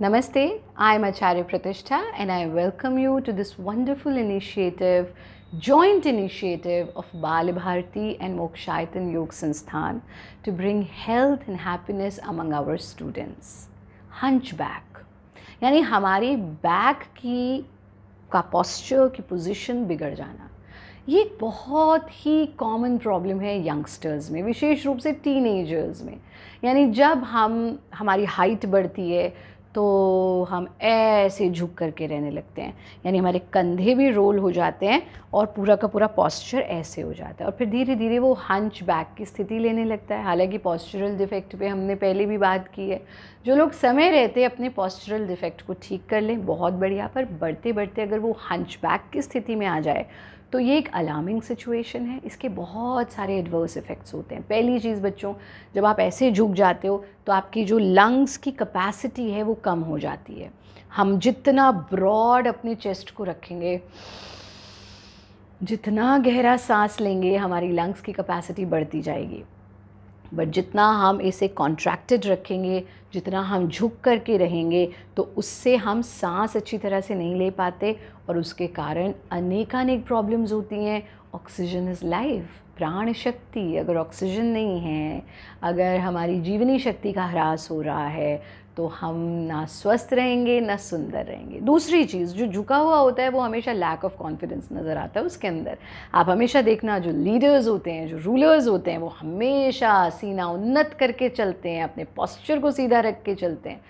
Namaste, I am Acharya Pratishtha and I welcome you to this wonderful initiative, joint initiative of Bharati and Mokshaitan Yog Sansthan to bring health and happiness among our students. Hunchback, yani hamari back ki ka posture ki position बिगड़ jana. ये एक बहुत ही common problem है youngsters में विशेष रूप से टीनेजर्स में यानी जब हम हमारी हाइट बढ़ती है तो हम ऐसे झुक करके रहने लगते हैं यानी हमारे कंधे भी रोल हो जाते हैं और पूरा का पूरा पॉस्चर ऐसे हो जाता है और फिर धीरे धीरे वो हंच बैक की स्थिति लेने लगता है हालांकि पॉस्चरल डिफेक्ट पे हमने पहले भी बात की है जो लोग समय रहते अपने पॉस्चरल डिफेक्ट को ठीक कर लें बहुत बढ़िया पर बढ़ते बढ़ते अगर वो हंच बैक की स्थिति में आ जाए तो ये एक अलार्मिंग सिचुएशन है इसके बहुत सारे एडवर्स इफ़ेक्ट्स होते हैं पहली चीज़ बच्चों जब आप ऐसे झुक जाते हो तो आपकी जो लंग्स की कैपेसिटी है वो कम हो जाती है हम जितना ब्रॉड अपने चेस्ट को रखेंगे जितना गहरा सांस लेंगे हमारी लंग्स की कैपेसिटी बढ़ती जाएगी बट जितना हम इसे कॉन्ट्रैक्टेड रखेंगे जितना हम झुक कर के रहेंगे तो उससे हम सांस अच्छी तरह से नहीं ले पाते और उसके कारण अनेकानेक प्रॉब्लम्स होती हैं ऑक्सीजन इज़ लाइफ प्राण शक्ति अगर ऑक्सीजन नहीं है अगर हमारी जीवनी शक्ति का ह्रास हो रहा है तो हम ना स्वस्थ रहेंगे ना सुंदर रहेंगे दूसरी चीज़ जो झुका हुआ होता है वो हमेशा लैक ऑफ कॉन्फिडेंस नज़र आता है उसके अंदर आप हमेशा देखना जो लीडर्स होते हैं जो रूलर्स होते हैं वो हमेशा सीना उन्नत करके चलते हैं अपने पॉस्चर को सीधा रख के चलते हैं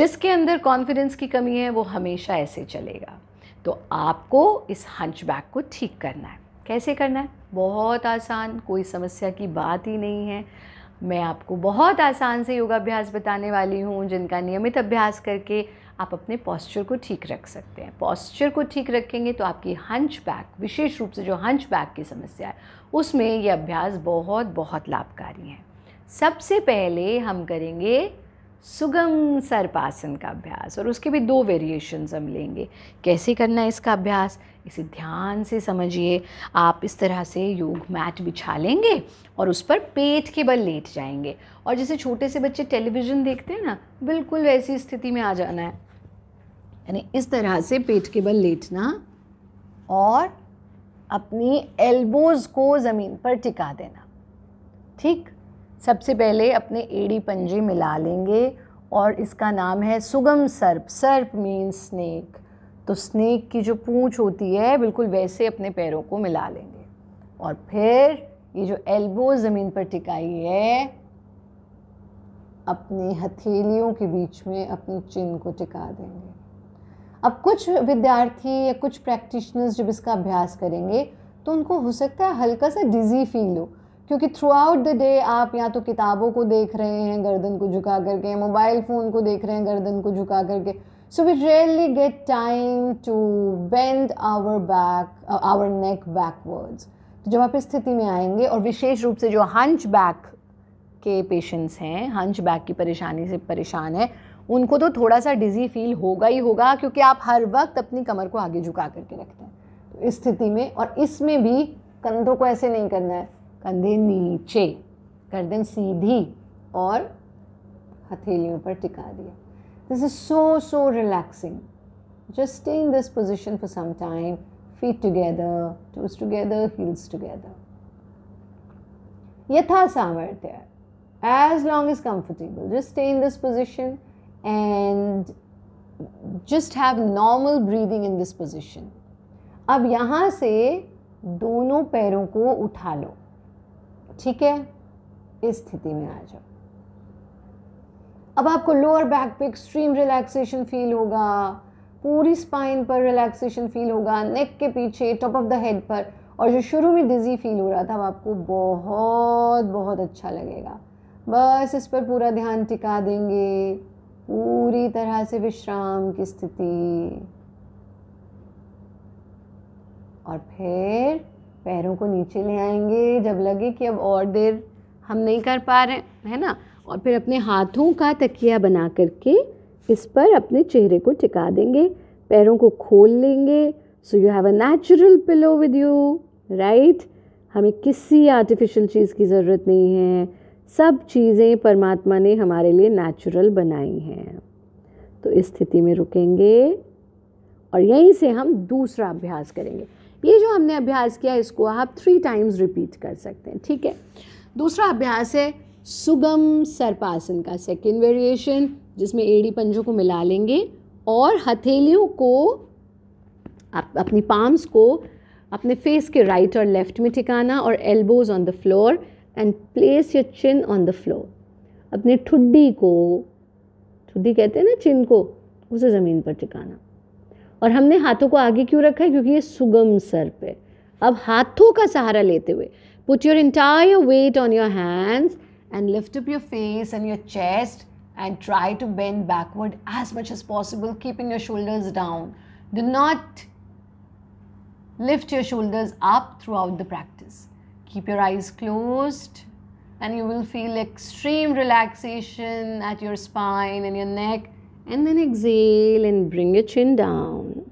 जिसके अंदर कॉन्फिडेंस की कमी है वो हमेशा ऐसे चलेगा तो आपको इस हंचबैक को ठीक करना है कैसे करना है बहुत आसान कोई समस्या की बात ही नहीं है मैं आपको बहुत आसान से योगाभ्यास बताने वाली हूँ जिनका नियमित अभ्यास करके आप अपने पॉस्चर को ठीक रख सकते हैं पॉस्चर को ठीक रखेंगे तो आपकी हंच बैक विशेष रूप से जो हंच बैक की समस्या है उसमें ये अभ्यास बहुत बहुत लाभकारी है सबसे पहले हम करेंगे सुगम सर्पासन का अभ्यास और उसके भी दो वेरिएशंस हम लेंगे कैसे करना है इसका अभ्यास इसे ध्यान से समझिए आप इस तरह से योग मैट बिछा लेंगे और उस पर पेट के बल लेट जाएंगे और जैसे छोटे से बच्चे टेलीविज़न देखते हैं ना बिल्कुल वैसी स्थिति में आ जाना है यानी इस तरह से पेट के बल लेटना और अपनी एल्बोज़ को ज़मीन पर टिका देना ठीक सबसे पहले अपने एड़ी पंजे मिला लेंगे और इसका नाम है सुगम सर्प सर्प मीन स्नेक तो स्नेक की जो पूँछ होती है बिल्कुल वैसे अपने पैरों को मिला लेंगे और फिर ये जो एल्बो ज़मीन पर टिकाई है अपनी हथेलियों के बीच में अपनी चिन को टिका देंगे अब कुछ विद्यार्थी या कुछ प्रैक्टिशनर्स जब इसका अभ्यास करेंगे तो उनको हो सकता है हल्का सा डिज़ी फील हो क्योंकि थ्रू आउट द डे आप या तो किताबों को देख रहे हैं गर्दन को झुका करके मोबाइल फ़ोन को देख रहे हैं गर्दन को झुका करके so we really get time to bend our back our neck backwards तो जब आप इस स्थिति में आएंगे और विशेष रूप से जो हंच बैक के पेशेंट्स हैं हंच बैक की परेशानी से परेशान है उनको तो थोड़ा सा डिज़ी फील होगा ही होगा क्योंकि आप हर वक्त अपनी कमर को आगे झुका करके रखते हैं तो इस स्थिति में और इसमें भी कंधों को ऐसे नहीं करना है कंधे नीचे गर्दन सीधी और हथेलियों पर टिका दिया this is so so relaxing just stay in this position for some time feet together toes together heels together यथा सामर्थ्य as long is comfortable just stay in this position and just have normal breathing in this position अब यहाँ से दोनों पैरों को उठा लो ठीक है इस स्थिति में आ जाओ अब आपको लोअर बैक पे एक्सट्रीम रिलैक्सेशन फील होगा पूरी स्पाइन पर रिलैक्सेशन फील होगा नेक के पीछे टॉप ऑफ द हेड पर और जो शुरू में डिज़ी फील हो रहा था वो आपको बहुत बहुत अच्छा लगेगा बस इस पर पूरा ध्यान टिका देंगे पूरी तरह से विश्राम की स्थिति और फिर पैरों को नीचे ले आएंगे जब लगे कि अब और देर हम नहीं कर पा रहे है ना और फिर अपने हाथों का तकिया बना करके इस पर अपने चेहरे को टिका देंगे पैरों को खोल लेंगे so you have a natural pillow with you right हमें किसी आर्टिफिशियल चीज़ की ज़रूरत नहीं है सब चीज़ें परमात्मा ने हमारे लिए नेचुरल बनाई हैं तो इस स्थिति में रुकेंगे और यहीं से हम दूसरा अभ्यास करेंगे ये जो हमने अभ्यास किया इसको आप थ्री टाइम्स रिपीट कर सकते हैं ठीक है दूसरा अभ्यास है सुगम सरपासन का सेकेंड वेरिएशन जिसमें एड़ी पंजों को मिला लेंगे और हथेलियों को आप अपनी पाम्स को अपने फेस के राइट और लेफ्ट में ठिकाना और elbows on the floor and place your chin on the floor अपने ठुड्डी को ठुड्डी कहते हैं ना चिन को उसे ज़मीन पर ठिकाना और हमने हाथों को आगे क्यों रखा है क्योंकि ये सुगम सर पे अब हाथों का सहारा लेते हुए put your entire weight on your hands and lift up your face and your chest and try to bend backward as much as possible keeping your shoulders down do not lift your shoulders up throughout the practice keep your eyes close and you will feel extreme relaxation at your spine and your neck and then exhale and bring your chin down.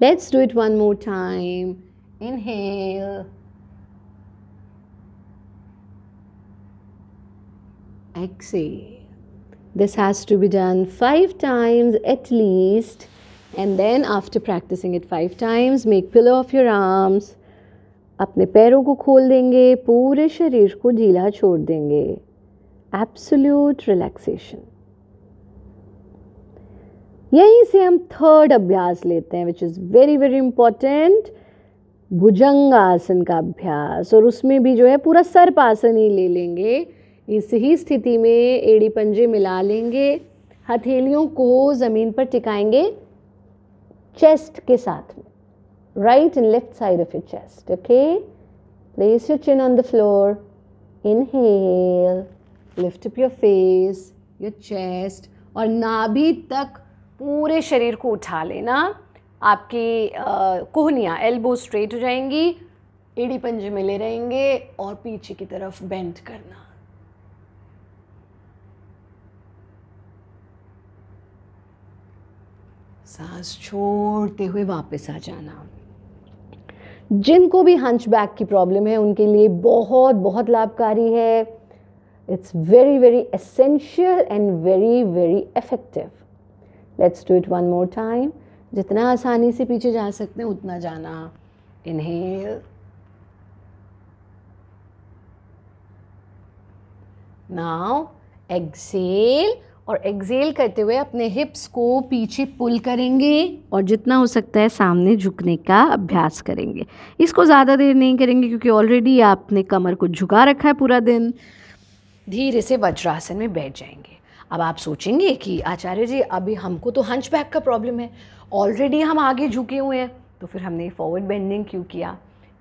Let's do it one more time. Inhale. Exhale. This has to be done five times at least. And then after practicing it five times, make pillow of your arms. अपने पैरों को खोल देंगे पूरे शरीर को ढीला छोड़ देंगे एब्सोल्यूट रिलैक्सेशन यहीं से हम थर्ड अभ्यास लेते हैं which is very very important भुजंग आसन का अभ्यास और उसमें भी जो है पूरा सर्प आसन ही ले लेंगे इस ही स्थिति में एड़ी पंजे मिला लेंगे हथेलियों को ज़मीन पर टिकाएंगे चेस्ट के साथ में right and left side of your chest okay place your chin on the floor inhale lift up your face your chest और नाभि तक पूरे शरीर को उठा लेना आपकी कोहनियाँ एल्बो स्ट्रेट हो जाएंगी एड़ी पंजे मिले रहेंगे और पीछे की तरफ बेंड करना सांस छोड़ते हुए वापस आ जाना जिनको भी हंच बैक की प्रॉब्लम है उनके लिए बहुत बहुत लाभकारी है it's very very essential and very very effective let's do it one more time जितना आसानी से पीछे जा सकते हैं उतना जाना इनहेल नाउ एक्सेल और एक्सेल करते हुए अपने हिप्स को पीछे पुल करेंगे और जितना हो सकता है सामने झुकने का अभ्यास करेंगे इसको ज़्यादा देर नहीं करेंगे क्योंकि ऑलरेडी आपने कमर को झुका रखा है पूरा दिन धीरे से वज्रासन में बैठ जाएंगे अब आप सोचेंगे कि आचार्य जी अभी हमको तो हंच बैक का प्रॉब्लम है ऑलरेडी हम आगे झुके हुए हैं तो फिर हमने फॉरवर्ड बेंडिंग क्यों किया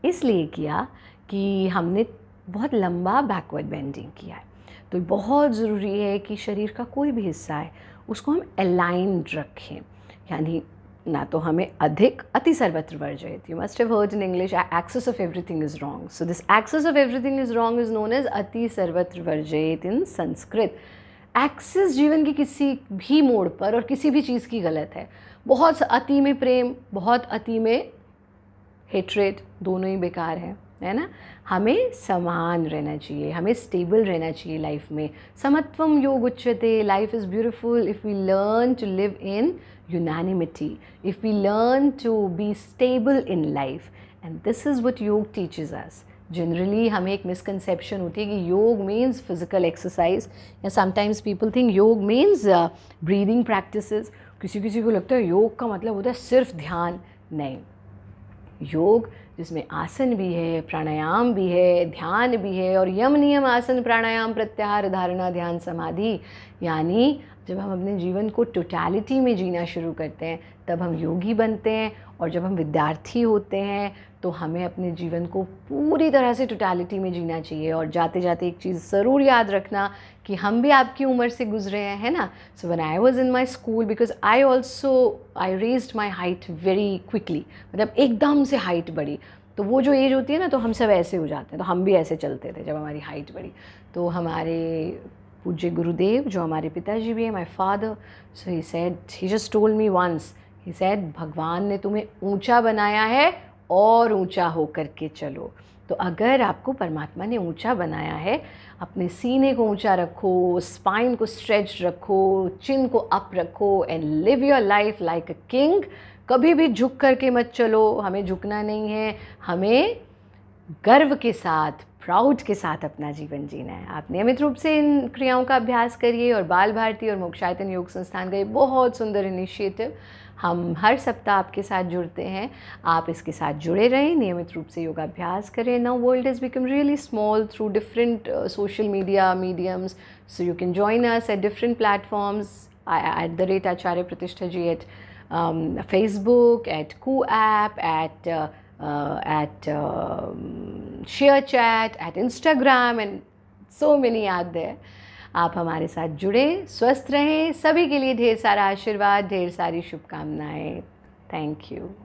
इसलिए किया कि हमने बहुत लंबा बैकवर्ड बेंडिंग किया है तो बहुत ज़रूरी है कि शरीर का कोई भी हिस्सा है उसको हम अलाइंड रखें यानी ना तो हमें अधिक अति सर्वत्र वर्जित you must have heard in English excess of everything is wrong so this excess of everything is wrong is known as अति सर्वत्र वर्जयत इन संस्कृत एक्सेस जीवन के किसी भी मोड़ पर और किसी भी चीज़ की गलत है बहुत अति में प्रेम बहुत अति में हेटरेट दोनों ही बेकार है है ना हमें समान रहना चाहिए हमें स्टेबल रहना चाहिए लाइफ में समत्वम योग उच्चते life is beautiful if we learn to live in unanimity if we learn to be stable in life and this is what yoga teaches us generally हमें एक मिसकनसेप्शन होती है कि योग मीन्स फिज़िकल एक्सरसाइज या sometimes people think yoga means breathing practice किसी किसी को लगता है योग का मतलब होता है सिर्फ ध्यान नहीं योग जिसमें आसन भी है प्राणायाम भी है ध्यान भी है और यम नियम आसन प्राणायाम प्रत्याहार धारणा ध्यान समाधि यानी जब हम अपने जीवन को टोटालिटी में जीना शुरू करते हैं तब हम योगी बनते हैं और जब हम विद्यार्थी होते हैं तो हमें अपने जीवन को पूरी तरह से टोटालिटी में जीना चाहिए और जाते जाते एक चीज़ ज़रूर याद रखना कि हम भी आपकी उम्र से गुजरे हैं है ना so one I was in my school because I also I raise my height very quickly मतलब एकदम से हाइट बढ़ी तो वो जो एज होती है ना तो हम सब ऐसे हो जाते हैं तो हम भी ऐसे चलते थे जब हमारी हाइट बढ़ी तो हमारे पूज्य गुरुदेव जो हमारे पिताजी भी हैं my father so he said he just told me once he said भगवान ने तुम्हें ऊंचा बनाया है और ऊंचा होकर के चलो तो अगर आपको परमात्मा ने ऊंचा बनाया है अपने सीने को ऊंचा रखो स्पाइन को स्ट्रेच रखो चिन को अप रखो and live your life like a king कभी भी झुक करके मत चलो हमें झुकना नहीं है हमें गर्व के साथ प्राउड के साथ अपना जीवन जीना है आप नियमित रूप से इन क्रियाओं का अभ्यास करिए और बाल भारती और मोक्षायतन योग संस्थान का ये बहुत सुंदर इनिशिएटिव हम हर सप्ताह आपके साथ जुड़ते हैं आप इसके साथ जुड़े रहें नियमित रूप से योगाभ्यास करें now world is become really small through different social media mediums so you can join us at different platforms at the rate Acharya Pratishtha ji at Facebook at Koo app at at ShareChat at Instagram and so many are there आप हमारे साथ जुड़े स्वस्थ रहें सभी के लिए ढेर सारा आशीर्वाद ढेर सारी शुभकामनाएं थैंक यू